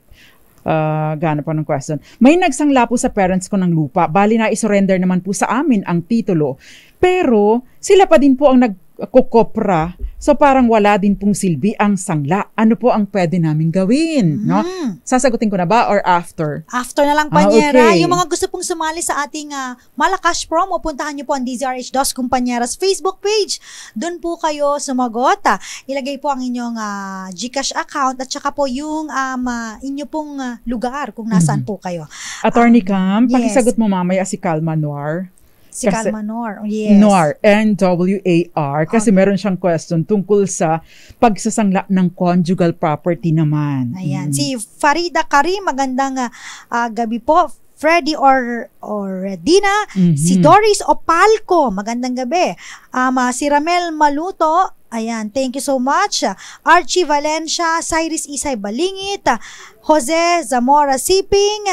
Uh, gana pa ng question. May nagsangla po sa parents ko ng lupa. Bali na isurrender naman po sa amin ang titulo. Pero sila pa din po ang nagkukopra so parang wala din pong silbi ang sangla. Ano po ang pwede namin gawin? Mm. No? Hmm. Sasagutin ko na ba or after? After na lang, ah, Panyera. Ah, okay. Yung mga gusto pong sumali sa ating uh, ah, Malakash promo, puntahan niyo po ang DZRH Dos Kumpanyeras Facebook page. Doon po kayo sumagot. Ah, ilagay po ang inyong uh, Gcash account at saka po yung um, uh, inyo pong uh, lugar kung nasaan mm-hmm. po kayo. Attorney um, Cam, yes. mo mamaya si Cal Manuar. Si kasi, Cal Manor. Oh, yes. Noir, N-W-A-R. Kasi okay. Ah. meron siyang question tungkol sa pagsasangla ng conjugal property naman. Ayan. Mm. Si Farida Karim, magandang uh, gabi po. Freddy or or Dina, mm-hmm. si Doris Opalco, magandang gabi. Um, ah, si Ramel Maluto, ayan, thank you so much. Archie Valencia, Cyrus Isay Balingit, Jose Zamora Siping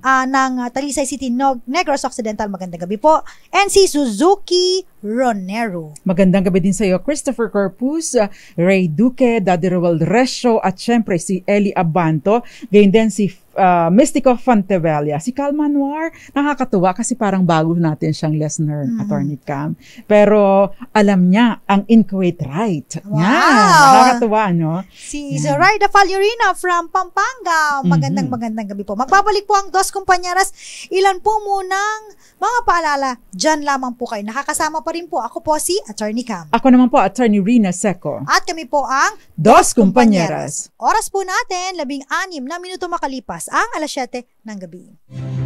uh, ng Talisay City, Negros Occidental. Magandang gabi po. And si Suzuki Ronero. Magandang gabi din sa iyo, Christopher Corpus, uh, Ray Duque, Daddy Roel Resho, at syempre si Eli Abanto, gayon din si uh, Mystico Fontevella. Si Cal Manuar, nakakatuwa kasi parang bago natin siyang listener, mm. Attorney Cam. Pero alam niya ang Inquate Right. Wow! Yan, nakakatuwa, no? Si Zoraida Falurina from Pampanga araw. Magandang mm-hmm. magandang gabi po. Magbabalik po ang Dos Kumpanyaras. Ilan po munang mga paalala. Diyan lamang po kayo. Nakakasama pa rin po. Ako po si Attorney Cam. Ako naman po, Attorney Rina Seco. At kami po ang Dos Kumpanyaras. Oras po natin, labing anim na minuto makalipas ang alas 7 ng gabi.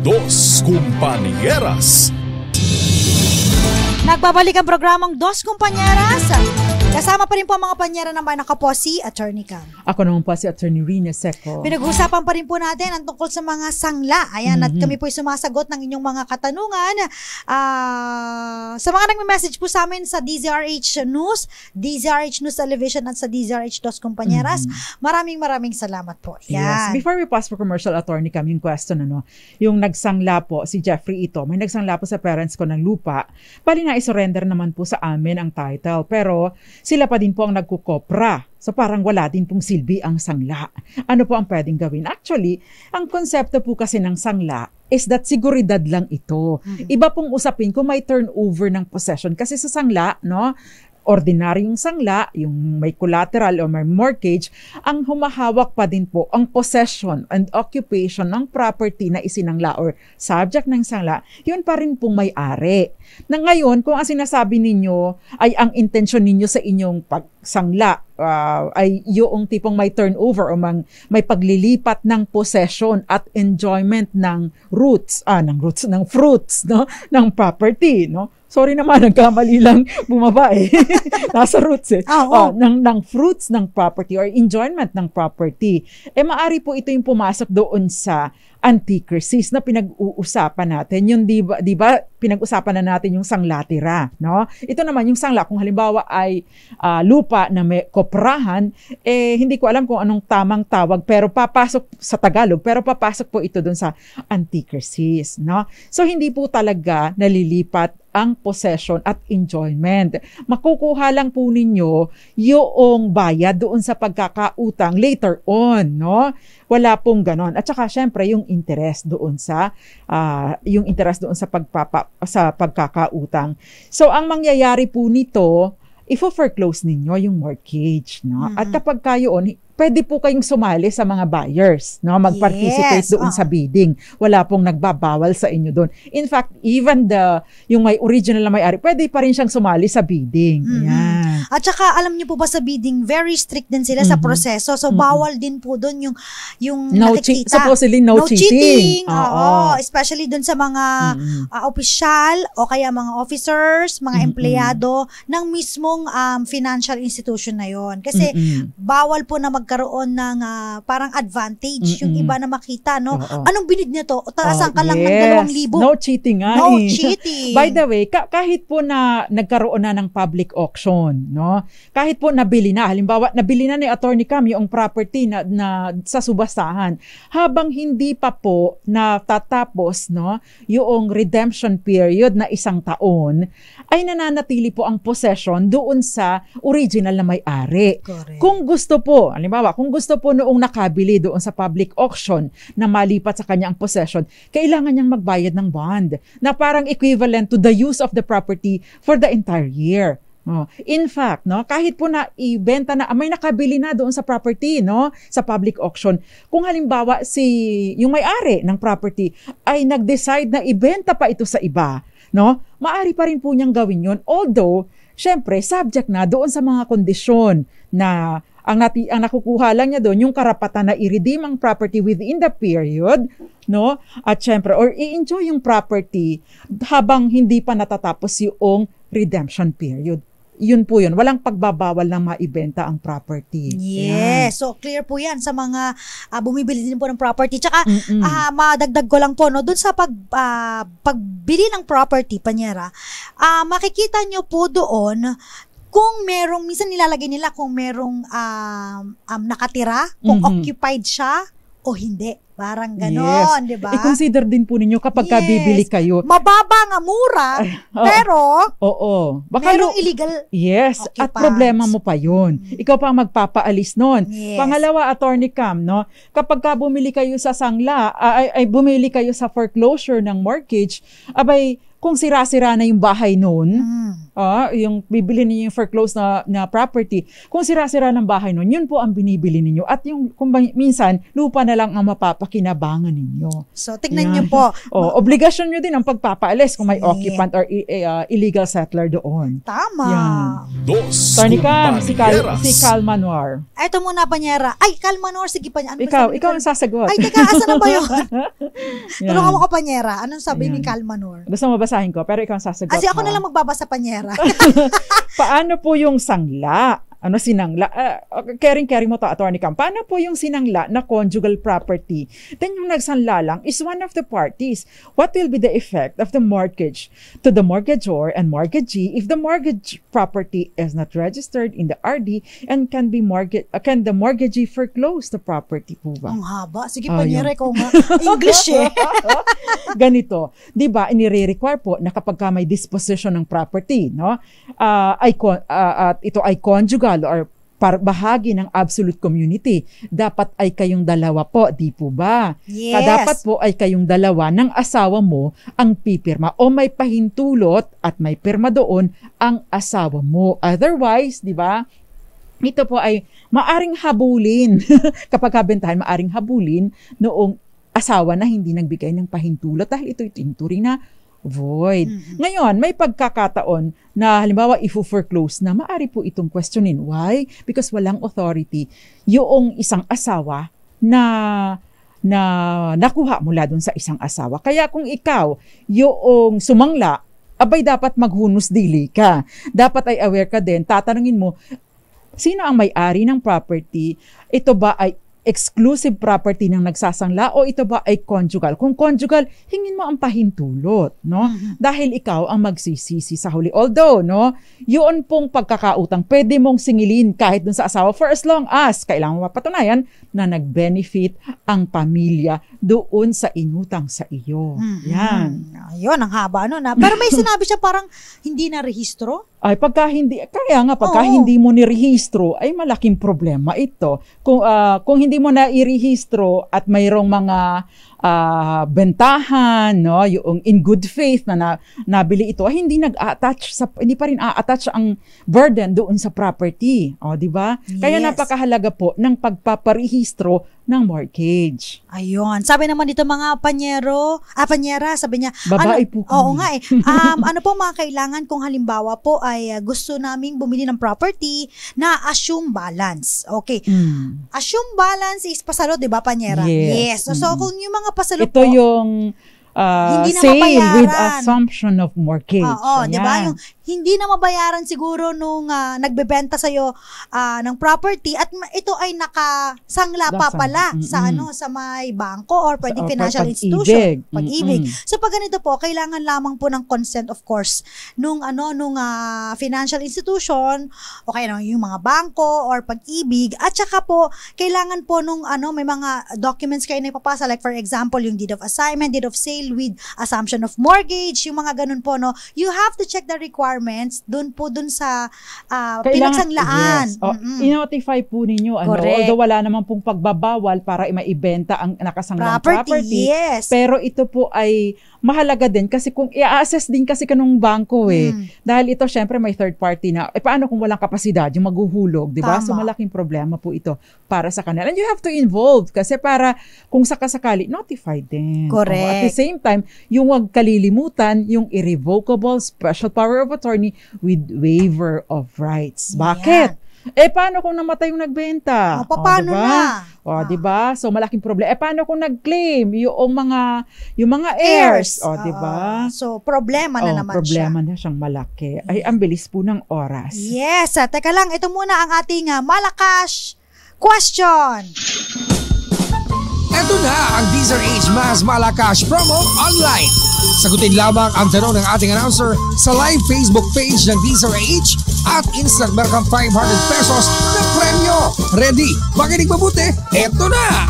Dos Kumpanyaras. Nagbabalik ang programang Dos Kumpanyaras. Dos Kumpanyaras. Kasama pa rin po ang mga panyera naman ako po si Attorney Cam. Ako naman po si Attorney Rina Seco. Pinag-uusapan pa rin po natin ang tungkol sa mga sangla. Ayan, mm-hmm. at kami po sumasagot ng inyong mga katanungan. Uh, sa mga nagme-message po sa amin sa DZRH News, DZRH News Television at sa DZRH Dos Compañeras, mm-hmm. maraming maraming salamat po. Ayan. Yes. Before we pass for commercial, Attorney Cam, yung question ano, yung nagsangla po si Jeffrey ito, may nagsangla po sa parents ko ng lupa. Bali na isurrender naman po sa amin ang title. Pero sila pa din po ang nagkukopra. So parang wala din pong silbi ang sangla. Ano po ang pwedeng gawin? Actually, ang konsepto po kasi ng sangla is that siguridad lang ito. Iba pong usapin kung may turnover ng possession. Kasi sa sangla, no, ordinaryong sangla, yung may collateral o may mortgage, ang humahawak pa din po ang possession and occupation ng property na isinangla or subject ng sangla, yun pa rin pong may-ari. Na ngayon, kung ang sinasabi ninyo ay ang intensyon ninyo sa inyong pagsangla uh, ay yung tipong may turnover o mang, may paglilipat ng possession at enjoyment ng roots, ah, ng roots, ng fruits, no? ng property. No? sorry naman, nagkamali lang bumaba eh. Nasa roots eh. Ah, oh. oh, ng, ng fruits ng property or enjoyment ng property. Eh maari po ito yung pumasok doon sa anticrisis na pinag-uusapan natin. Yung di ba, di ba pinag-usapan na natin yung sanglatira, no? Ito naman yung sangla kung halimbawa ay uh, lupa na may koprahan, eh hindi ko alam kung anong tamang tawag pero papasok sa Tagalog, pero papasok po ito doon sa anticrisis, no? So hindi po talaga nalilipat ang possession at enjoyment. Makukuha lang po ninyo yung bayad doon sa pagkakautang later on, no? Wala pong ganon. At saka syempre yung interest doon sa uh, yung interest doon sa pagpapa sa pagkakautang. So ang mangyayari po nito, ifo-foreclose ninyo yung mortgage, no? Mm-hmm. At kapag kayo on, pwede po kayong sumali sa mga buyers, no? Mag-participate yes. doon uh. sa bidding. Wala pong nagbabawal sa inyo doon. In fact, even the yung may original na may-ari, pwede pa rin siyang sumali sa bidding. Mm-hmm. Yan. At saka alam niyo po ba sa bidding, very strict din sila mm-hmm. sa proseso. So mm-hmm. bawal din po doon yung yung no nakikita. Che- supposedly no, no cheating. cheating. Oo, especially doon sa mga mm-hmm. uh, official o kaya mga officers, mga mm-hmm. empleyado ng mismong um, financial institution na yon. Kasi mm-hmm. bawal po na mag magkaroon ng uh, parang advantage Mm-mm. yung iba na makita no Oo. anong binig niya to taasan oh, ka lang yes. ng 2,000 no cheating nga no eh. cheating by the way ka- kahit po na nagkaroon na ng public auction no kahit po nabili na halimbawa nabili na ni attorney Cam yung property na, na sa subastahan habang hindi pa po natatapos no yung redemption period na isang taon ay nananatili po ang possession doon sa original na may-ari Correct. kung gusto po halimbawa Halimbawa, kung gusto po noong nakabili doon sa public auction na malipat sa kanya ang possession, kailangan niyang magbayad ng bond na parang equivalent to the use of the property for the entire year. Oh. In fact, no, kahit po na ibenta na may nakabili na doon sa property, no, sa public auction. Kung halimbawa si yung may-ari ng property ay nag-decide na ibenta pa ito sa iba, no? Maari pa rin po niyang gawin 'yon although syempre subject na doon sa mga kondisyon na ang, nati, ang nakukuha lang niya doon, yung karapatan na i-redeem ang property within the period, no? At syempre, or i-enjoy yung property habang hindi pa natatapos yung redemption period yun po yun. Walang pagbabawal na maibenta ang property. Yes. Yeah. So, clear po yan sa mga uh, bumibili din po ng property. Tsaka, Mm-mm. uh, madagdag ko lang po, no, dun sa pag, uh, pagbili ng property, Panyera, uh, makikita nyo po doon kung merong, minsan nilalagay nila kung merong um, um, nakatira, kung mm-hmm. occupied siya o hindi. Parang ganon, yes. di ba? I-consider eh, din po ninyo kapag yes. bibili kayo. Mababa nga mura, oh, pero oo. Oh, oh. Baka merong lo, illegal Yes, occupants. at problema mo pa yun. Mm-hmm. Ikaw pa ang magpapaalis nun. Yes. Pangalawa, attorney Cam, no? kapag ka bumili kayo sa sangla, ay, ay bumili kayo sa foreclosure ng mortgage, abay, kung sira-sira na yung bahay noon, mm. ah, yung bibili niyo yung foreclosed na, na property, kung sira-sira ng bahay noon, yun po ang binibili ninyo. At yung kung minsan, lupa na lang ang mapapakinabangan ninyo. So, tignan yeah. niyo po. o, obligasyon niyo din ang pagpapaalis kung may yeah. occupant or uh, illegal settler doon. Tama. Yeah. si, Cal, si Cal Manuar. Ito muna, Panyera. Ay, Cal Manuar, sige pa. Ano ikaw, ikaw ang sasagot. Ay, teka, asan na ba yun? yeah. Tulungan mo ko, Panyera. Anong sabi yeah. ni Cal Manuar? Gusto mo ba babasahin ko, pero ikaw ang sasagot Kasi ako na lang magbabasa panyera. Paano po yung sangla? ano sinangla uh, ah, caring caring mo to attorney Campana po yung sinangla na conjugal property then yung nagsanla lang is one of the parties what will be the effect of the mortgage to the mortgagor and mortgagee if the mortgage property is not registered in the RD and can be mortgage uh, can the mortgagee foreclose the property po ba ang haba sige oh, panyere ko nga English eh ganito 'di ba inire-require po na kapag ka may disposition ng property no uh, ay uh, at ito ay conjugal individual or par bahagi ng absolute community. Dapat ay kayong dalawa po, di po ba? Yes. Dapat po ay kayong dalawa ng asawa mo ang pipirma o may pahintulot at may pirma doon ang asawa mo. Otherwise, di ba? Ito po ay maaring habulin. Kapag kabentahan, maaring habulin noong asawa na hindi nagbigay ng pahintulot dahil ito ituring na void. Mm-hmm. Ngayon, may pagkakataon na halimbawa if foreclose na maari po itong questionin. Why? Because walang authority yung isang asawa na na nakuha mula doon sa isang asawa. Kaya kung ikaw yung sumangla, abay dapat maghunos dili ka. Dapat ay aware ka din. Tatanungin mo, sino ang may-ari ng property? Ito ba ay exclusive property ng nagsasangla o ito ba ay conjugal? Kung conjugal, hingin mo ang pahintulot, no? Mm-hmm. Dahil ikaw ang magsisisi sa huli. Although, no, yun pong pagkakautang pwede mong singilin kahit dun sa asawa for as long as kailangan mo mapatunayan na nag-benefit ang pamilya doon sa inutang sa iyo. Mm-hmm. Yan. Ayun, ang haba no na. Pero may sinabi siya parang hindi na rehistro ay pagka hindi kaya nga pagka Oo. hindi mo nirehistro ay malaking problema ito. Kung uh, kung hindi mo na irehistro at mayroong mga uh, bentahan, no, yung in good faith na, na nabili ito, hindi nag-attach sa hindi pa rin a-attach ang burden doon sa property, o, oh, di ba? Yes. Kaya napakahalaga po ng pagpaparehistro ng mortgage. Ayun. Sabi naman dito mga panyero, ah, panyera, sabi niya, Babae ano, po kami. Oo nga eh. Um, ano po mga kailangan kung halimbawa po ay gusto naming bumili ng property na assume balance. Okay. Mm. Assume balance is pasalo, di ba, panyera? Yes. yes. So, mm. so, kung yung mga nakapasalubong. Ito yung uh, hindi na sale with assumption of mortgage. Oo, di ba? Yung hindi na mabayaran siguro nung uh, nagbebenta sa iyo uh, ah, ng property at ito ay nakasangla pa pala mm-hmm. sa ano sa may bangko or pwedeng oh, financial pag institution, pag-ibig. Mm-hmm. So pag ganito po, kailangan lamang po ng consent of course nung ano nung uh, financial institution o kaya no, yung mga bangko or pag-ibig at saka po kailangan po nung ano may mga documents kayo na ipapasa like for example yung deed of assignment, deed of sale with assumption of mortgage, yung mga ganun po no. You have to check the requirements requirements dun po dun sa uh, Kailangan, pinagsanglaan. Yes. Oh, mm-hmm. Inotify po ninyo. Ano, although wala naman pong pagbabawal para maibenta ang nakasanglang property, property yes. pero ito po ay mahalaga din kasi kung i-assess din kasi kanong bangko eh. Mm. Dahil ito syempre may third party na, eh paano kung walang kapasidad yung maghuhulog, di ba? So malaking problema po ito para sa kanila. And you have to involve kasi para kung sakasakali, notify din. Correct. Oh, at the same time, yung wag kalilimutan, yung irrevocable special power of attorney with waiver of rights. Bakit? Yeah. Eh paano kung namatay yung nagbenta? Ah, o, oh, pa, paano diba? na? O, oh, ah. 'di ba? So malaking problema. Eh paano kung nag-claim yung mga yung mga heirs? O, oh, 'di ba? Uh, ah, so problema na o, naman problema siya. problema na siyang malaki. Ay ang bilis po ng oras. Yes, ah, teka lang, ito muna ang ating uh, Malakash question. Ito na ang Deezer Age Mas Malakas promo online. Sagutin lamang ang tanong ng ating announcer sa live Facebook page ng DZRH at instant merkang 500 pesos na premyo. Ready? Makinig mabuti, eto na!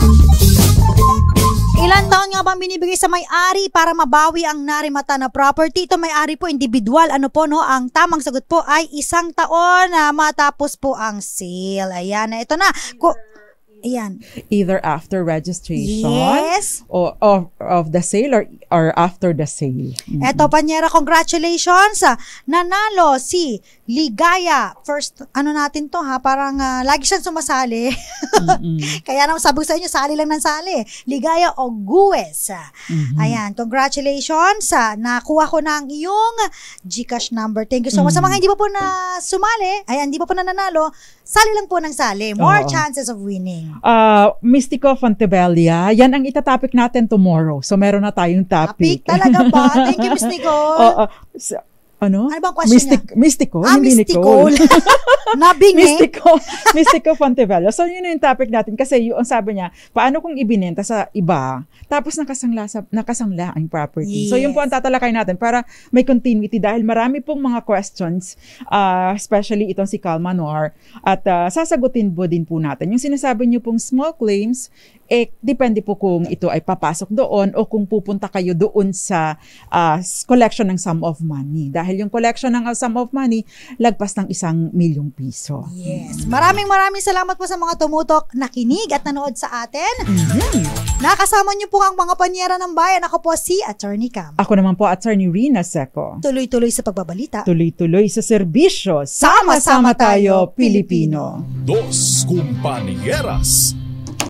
Ilan taon nga bang binibigay sa may-ari para mabawi ang narimata na property? Ito may-ari po, individual. Ano po no? Ang tamang sagot po ay isang taon na matapos po ang sale. Ayan na, ito na. Ku- Ayan. Either after registration yes. or of, of the sale or, or after the sale. Mm-hmm. Eto, Panyera, congratulations! Nanalo si Ligaya. First, ano natin to ha? Parang uh, lagi siyang sumasali. Kaya naman sabi ko sa inyo, sali lang ng sali. Ligaya o Gues. Mm-hmm. Ayan, congratulations! Nakuha ko na iyong Gcash number. Thank you so much. Mm-hmm. Sa mga mm-hmm. hindi pa po na sumali, ayan, hindi pa po nanalo, sali lang po ng sali. More Oo. chances of winning. Uh, ah, Mystico Fontebella, yan ang itatopic natin tomorrow. So meron na tayong topic. Topic talaga ba? Thank you, Miss Nicole. Oo. So, ano? Ano bang question Mystic, niya? Mystico, ah, hindi mystical. Nicole. Nabing eh. Mystico, Mystico Fontevelo. So, yun yung topic natin. Kasi yung sabi niya, paano kung ibinenta sa iba, tapos nakasangla, sa, nakasangla ang property. Yes. So, yun po ang tatalakay natin para may continuity dahil marami pong mga questions, uh, especially itong si Kalmanor. At uh, sasagutin po din po natin. Yung sinasabi niyo pong small claims eh depende po kung ito ay papasok doon o kung pupunta kayo doon sa uh, collection ng sum of money. Dahil yung collection ng ah, sum of money, lagpas ng isang milyong piso. Yes. Maraming maraming salamat po sa mga tumutok, nakinig at nanood sa atin. Mm-hmm. Nakasama niyo po ang mga panyera ng bayan. Ako po si Attorney Cam. Ako naman po Attorney Rina Seco. Tuloy-tuloy sa pagbabalita. Tuloy-tuloy sa serbisyo. Sama-sama tayo, Pilipino. Dos Kumpanyeras